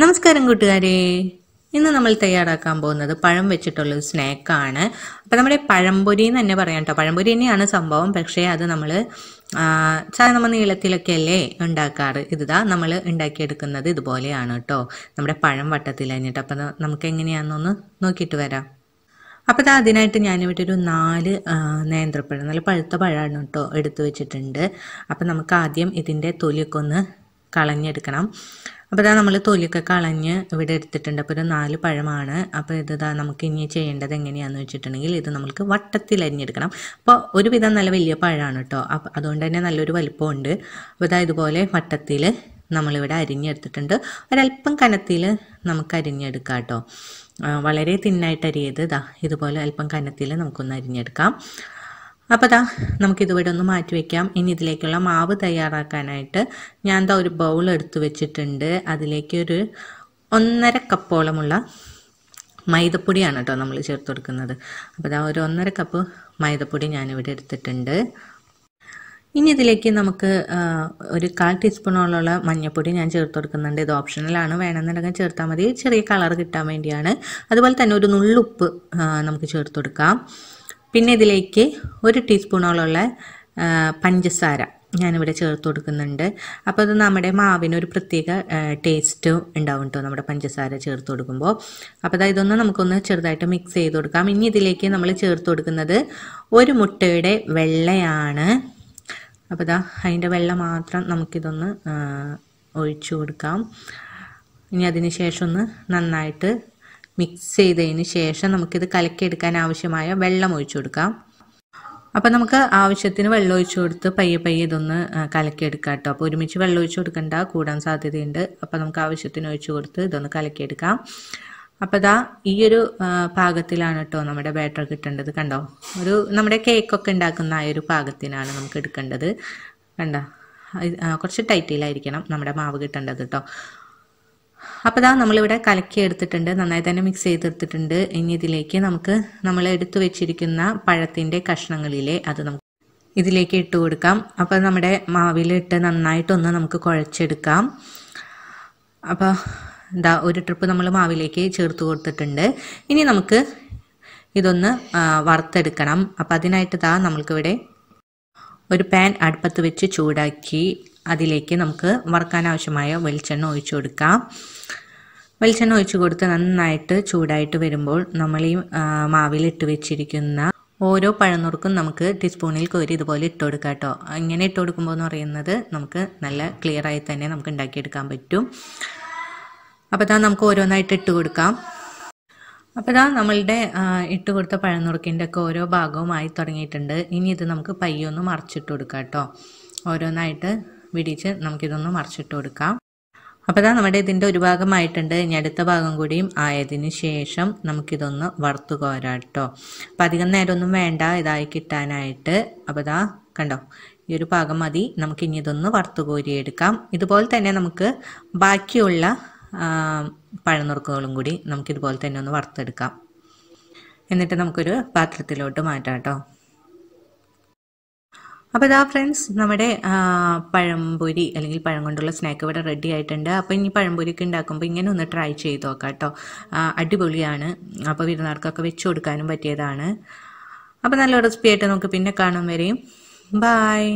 നമസ്കാരം കൂട്ടുകാരെ ഇന്ന് നമ്മൾ തയ്യാറാക്കാൻ പോകുന്നത് പഴം വെച്ചിട്ടുള്ള ഒരു സ്നാക്കാണ് അപ്പം നമ്മുടെ പഴംപൊരി എന്ന് തന്നെ പറയാം കേട്ടോ പഴംപൊരി തന്നെയാണ് സംഭവം പക്ഷേ അത് നമ്മൾ സാധാരണ നമ്മൾ നീളത്തിലൊക്കെ അല്ലേ ഉണ്ടാക്കാറ് ഇതാ നമ്മൾ ഉണ്ടാക്കിയെടുക്കുന്നത് ഇതുപോലെയാണ് കേട്ടോ നമ്മുടെ പഴം വട്ടത്തിൽ കഴിഞ്ഞിട്ട് അപ്പം നമുക്ക് എങ്ങനെയാണെന്നൊന്ന് നോക്കിയിട്ട് വരാം അപ്പോൾ അതിനായിട്ട് ഞാനിവിടെ ഒരു നാല് നേന്ത്രപ്പഴം നല്ല പഴുത്ത പഴമാണ് കേട്ടോ എടുത്തു വെച്ചിട്ടുണ്ട് അപ്പം നമുക്ക് ആദ്യം ഇതിൻ്റെ തൊലിയൊക്കെ ഒന്ന് കളഞ്ഞെടുക്കണം അപ്പോൾ ഇതാ നമ്മൾ തൊലിയൊക്കെ കളഞ്ഞ് ഇവിടെ എടുത്തിട്ടുണ്ട് അപ്പോൾ ഒരു നാല് പഴമാണ് അപ്പോൾ ഇത് ഇതാ നമുക്ക് ഇനി ചെയ്യേണ്ടത് എങ്ങനെയാണെന്ന് വെച്ചിട്ടുണ്ടെങ്കിൽ ഇത് നമുക്ക് വട്ടത്തിൽ അരിഞ്ഞെടുക്കണം അപ്പോൾ ഒരുവിധം നല്ല വലിയ പഴമാണ് കേട്ടോ അപ്പോൾ അതുകൊണ്ട് തന്നെ നല്ലൊരു വലിപ്പമുണ്ട് അപ്പോൾ ഇതാ ഇതുപോലെ വട്ടത്തിൽ നമ്മളിവിടെ അരിഞ്ഞെടുത്തിട്ടുണ്ട് ഒരല്പം കനത്തിൽ നമുക്ക് അരിഞ്ഞെടുക്കാം കേട്ടോ വളരെ തിന്നായിട്ട് അരിയത് ഇതാ ഇതുപോലെ അല്പം കനത്തിൽ നമുക്കൊന്ന് അരിഞ്ഞെടുക്കാം അപ്പോൾ ദാ നമുക്കിതുവിടെ ഒന്ന് മാറ്റി വയ്ക്കാം ഇനി ഇതിലേക്കുള്ള മാവ് തയ്യാറാക്കാനായിട്ട് ഞാൻ ദാ ഒരു ബൗൾ എടുത്തു വെച്ചിട്ടുണ്ട് അതിലേക്ക് ഒരു ഒന്നര കപ്പോളമുള്ള മൈദപ്പൊടിയാണ് കേട്ടോ നമ്മൾ ചേർത്ത് കൊടുക്കുന്നത് അപ്പോൾ ദാ ഒരു ഒന്നര കപ്പ് മൈദപ്പൊടി ഞാനിവിടെ എടുത്തിട്ടുണ്ട് ഇനി ഇതിലേക്ക് നമുക്ക് ഒരു കാൽ ടീസ്പൂണോളമുള്ള മഞ്ഞൾപ്പൊടി ഞാൻ ചേർത്ത് കൊടുക്കുന്നുണ്ട് ഇത് ഓപ്ഷണലാണ് വേണമെന്നുണ്ടെങ്കിൽ ചേർത്താൽ മതി ചെറിയ കളർ കിട്ടാൻ വേണ്ടിയാണ് അതുപോലെ തന്നെ ഒരു നുള്ളുപ്പ് നമുക്ക് ചേർത്ത് കൊടുക്കാം പിന്നെ ഇതിലേക്ക് ഒരു ടീസ്പൂണോളമുള്ള പഞ്ചസാര ഞാനിവിടെ ചേർത്ത് കൊടുക്കുന്നുണ്ട് അപ്പോൾ അത് നമ്മുടെ മാവിനൊരു ഒരു പ്രത്യേക ടേസ്റ്റ് ഉണ്ടാവും കേട്ടോ നമ്മുടെ പഞ്ചസാര ചേർത്ത് കൊടുക്കുമ്പോൾ അപ്പോൾ അതായത് ഇതൊന്ന് നമുക്കൊന്ന് ചെറുതായിട്ട് മിക്സ് ചെയ്ത് കൊടുക്കാം ഇനി ഇതിലേക്ക് നമ്മൾ ചേർത്ത് കൊടുക്കുന്നത് ഒരു മുട്ടയുടെ വെള്ളയാണ് അപ്പോൾ ഇതാ അതിൻ്റെ വെള്ളം മാത്രം നമുക്കിതൊന്ന് ഒഴിച്ചു കൊടുക്കാം ഇനി അതിന് ശേഷം ഒന്ന് നന്നായിട്ട് മിക്സ് ചെയ്തതിന് ശേഷം നമുക്കിത് കലക്കിയെടുക്കാൻ ആവശ്യമായ വെള്ളം ഒഴിച്ചു കൊടുക്കാം അപ്പോൾ നമുക്ക് ആവശ്യത്തിന് വെള്ളം ഒഴിച്ചു കൊടുത്ത് പയ്യെ പയ്യെ ഇതൊന്ന് കലക്കിയെടുക്കാം കേട്ടോ അപ്പോൾ ഒരുമിച്ച് വെള്ളം ഒഴിച്ചു കൊടുക്കണ്ട കൂടാൻ സാധ്യതയുണ്ട് അപ്പോൾ നമുക്ക് ആവശ്യത്തിന് ഒഴിച്ചു കൊടുത്ത് ഇതൊന്ന് കലക്കിയെടുക്കാം അപ്പോൾ ദാ ഈ ഒരു പാകത്തിലാണ് കേട്ടോ നമ്മുടെ ബാറ്റർ കിട്ടേണ്ടത് കണ്ടോ ഒരു നമ്മുടെ കേക്കൊക്കെ ഉണ്ടാക്കുന്ന ആ ഒരു പാകത്തിനാണ് നമുക്ക് എടുക്കേണ്ടത് കണ്ടോ കുറച്ച് ടൈറ്റിലായിരിക്കണം നമ്മുടെ മാവ് കിട്ടേണ്ടത് കേട്ടോ അപ്പോൾ ഇതാ നമ്മളിവിടെ കലക്കി എടുത്തിട്ടുണ്ട് നന്നായി തന്നെ മിക്സ് ചെയ്തെടുത്തിട്ടുണ്ട് ഇനി ഇതിലേക്ക് നമുക്ക് നമ്മൾ എടുത്തു വെച്ചിരിക്കുന്ന പഴത്തിൻ്റെ കഷ്ണങ്ങളിലെ അത് നമുക്ക് ഇതിലേക്ക് ഇട്ട് കൊടുക്കാം അപ്പോൾ നമ്മുടെ മാവിലിട്ട് നന്നായിട്ടൊന്ന് നമുക്ക് കുഴച്ചെടുക്കാം അപ്പോൾ ഇതാ ഒരു ട്രിപ്പ് നമ്മൾ മാവിലേക്ക് ചേർത്ത് കൊടുത്തിട്ടുണ്ട് ഇനി നമുക്ക് ഇതൊന്ന് വറുത്തെടുക്കണം അപ്പോൾ അതിനായിട്ട് ഇതാ നമ്മൾക്കിവിടെ ഒരു പാൻ അടുപ്പത്ത് വെച്ച് ചൂടാക്കി അതിലേക്ക് നമുക്ക് വറുക്കാൻ ആവശ്യമായ വെളിച്ചെണ്ണ ഒഴിച്ചു കൊടുക്കാം വെളിച്ചെണ്ണ ഒഴിച്ചു കൊടുത്ത് നന്നായിട്ട് ചൂടായിട്ട് വരുമ്പോൾ നമ്മൾ ഈ മാവിലിട്ട് വെച്ചിരിക്കുന്ന ഓരോ പഴനുറുക്കും നമുക്ക് ടീസ്പൂണിൽ കോരി ഇതുപോലെ ഇട്ട് കൊടുക്കാം കേട്ടോ ഇങ്ങനെ ഇട്ട് കൊടുക്കുമ്പോൾ എന്ന് പറയുന്നത് നമുക്ക് നല്ല ക്ലിയർ ആയി തന്നെ നമുക്ക് ഉണ്ടാക്കിയെടുക്കാൻ പറ്റും അപ്പോൾ ഇതാ നമുക്ക് ഓരോന്നായിട്ട് ഇട്ട് കൊടുക്കാം അപ്പോൾ ഇതാ നമ്മളുടെ ഇട്ട് കൊടുത്ത പഴനുറുക്കിൻ്റെ ഒക്കെ ഓരോ ഭാഗവുമായി തുടങ്ങിയിട്ടുണ്ട് ഇനി ഇത് നമുക്ക് പയ്യൊന്ന് മറച്ചിട്ട് കൊടുക്കാം കേട്ടോ ഓരോന്നായിട്ട് വിടിച്ച് നമുക്കിതൊന്ന് മറിച്ചിട്ട് കൊടുക്കാം അപ്പോൾ ഇതാ നമ്മുടെ ഇതിൻ്റെ ഒരു ഭാഗമായിട്ടുണ്ട് ഇനി അടുത്ത ഭാഗം കൂടിയും ആയതിനു ശേഷം നമുക്കിതൊന്ന് വറുത്തു കോരാം കേട്ടോ അപ്പോൾ അധികം നേരമൊന്നും വേണ്ട ഇതായി കിട്ടാനായിട്ട് അപ്പോൾ ഇതാ കണ്ടോ ഈ ഒരു ഭാഗം മതി നമുക്കിനി ഇതൊന്ന് വറുത്ത് കോരിയെടുക്കാം ഇതുപോലെ തന്നെ നമുക്ക് ബാക്കിയുള്ള പഴനുറുക്കുകളും കൂടി നമുക്കിതുപോലെ തന്നെ ഒന്ന് വറുത്തെടുക്കാം എന്നിട്ട് നമുക്കൊരു പാത്രത്തിലോട്ട് മാറ്റാം കേട്ടോ അപ്പോൾ ഇതാ ഫ്രണ്ട്സ് നമ്മുടെ പഴംപൊരി അല്ലെങ്കിൽ പഴം കൊണ്ടുള്ള സ്നാക്ക് ഇവിടെ റെഡി ആയിട്ടുണ്ട് അപ്പോൾ ഇനി ഒക്കെ ഉണ്ടാക്കുമ്പോൾ ഇങ്ങനെ ഒന്ന് ട്രൈ ചെയ്ത് നോക്കാം കേട്ടോ അടിപൊളിയാണ് അപ്പോൾ വിരുന്നാർക്കൊക്കെ വെച്ച് കൊടുക്കാനും പറ്റിയതാണ് അപ്പോൾ നല്ല റെസിപ്പി ആയിട്ട് നമുക്ക് പിന്നെ കാണാൻ വരെയും ബായ്